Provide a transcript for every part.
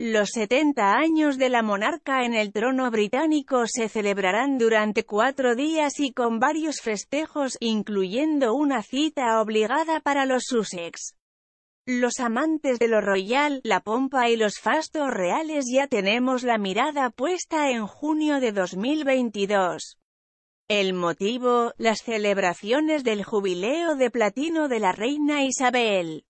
Los 70 años de la monarca en el trono británico se celebrarán durante cuatro días y con varios festejos, incluyendo una cita obligada para los Sussex. Los amantes de lo royal, la pompa y los fastos reales ya tenemos la mirada puesta en junio de 2022. El motivo, las celebraciones del jubileo de platino de la reina Isabel.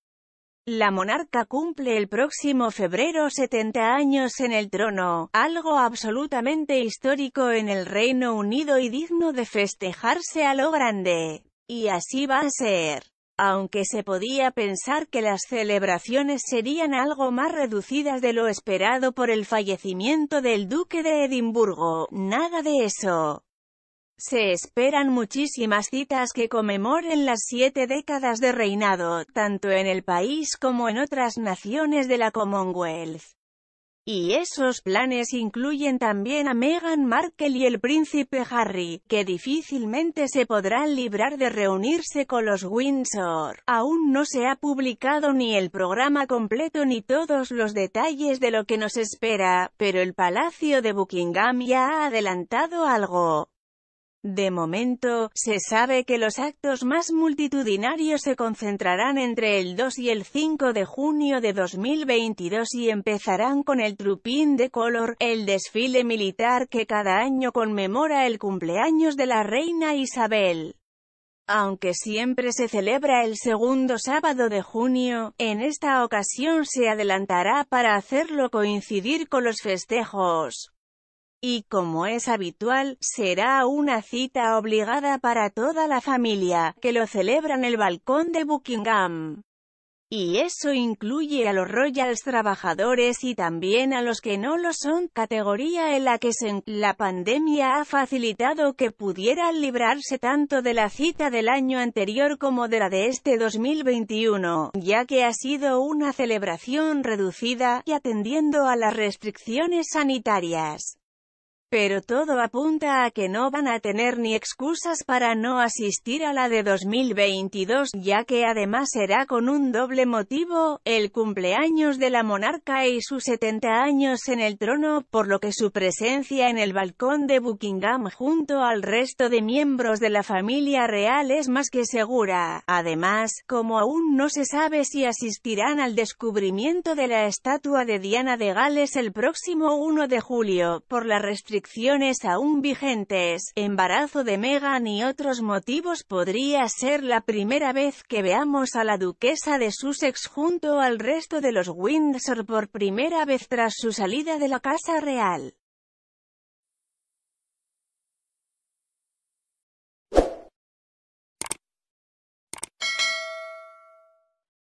La monarca cumple el próximo febrero 70 años en el trono, algo absolutamente histórico en el Reino Unido y digno de festejarse a lo grande. Y así va a ser. Aunque se podía pensar que las celebraciones serían algo más reducidas de lo esperado por el fallecimiento del duque de Edimburgo, nada de eso. Se esperan muchísimas citas que conmemoren las siete décadas de reinado, tanto en el país como en otras naciones de la Commonwealth. Y esos planes incluyen también a Meghan Markle y el príncipe Harry, que difícilmente se podrán librar de reunirse con los Windsor. Aún no se ha publicado ni el programa completo ni todos los detalles de lo que nos espera, pero el Palacio de Buckingham ya ha adelantado algo. De momento, se sabe que los actos más multitudinarios se concentrarán entre el 2 y el 5 de junio de 2022 y empezarán con el Trupín de Color, el desfile militar que cada año conmemora el cumpleaños de la reina Isabel. Aunque siempre se celebra el segundo sábado de junio, en esta ocasión se adelantará para hacerlo coincidir con los festejos. Y como es habitual, será una cita obligada para toda la familia, que lo celebra en el balcón de Buckingham. Y eso incluye a los Royals trabajadores y también a los que no lo son, categoría en la que la pandemia ha facilitado que pudieran librarse tanto de la cita del año anterior como de la de este 2021, ya que ha sido una celebración reducida y atendiendo a las restricciones sanitarias. Pero todo apunta a que no van a tener ni excusas para no asistir a la de 2022, ya que además será con un doble motivo, el cumpleaños de la monarca y sus 70 años en el trono, por lo que su presencia en el balcón de Buckingham junto al resto de miembros de la familia real es más que segura. Además, como aún no se sabe si asistirán al descubrimiento de la estatua de Diana de Gales el próximo 1 de julio, por la restricción aún vigentes, embarazo de Meghan y otros motivos podría ser la primera vez que veamos a la duquesa de Sussex junto al resto de los Windsor por primera vez tras su salida de la Casa Real.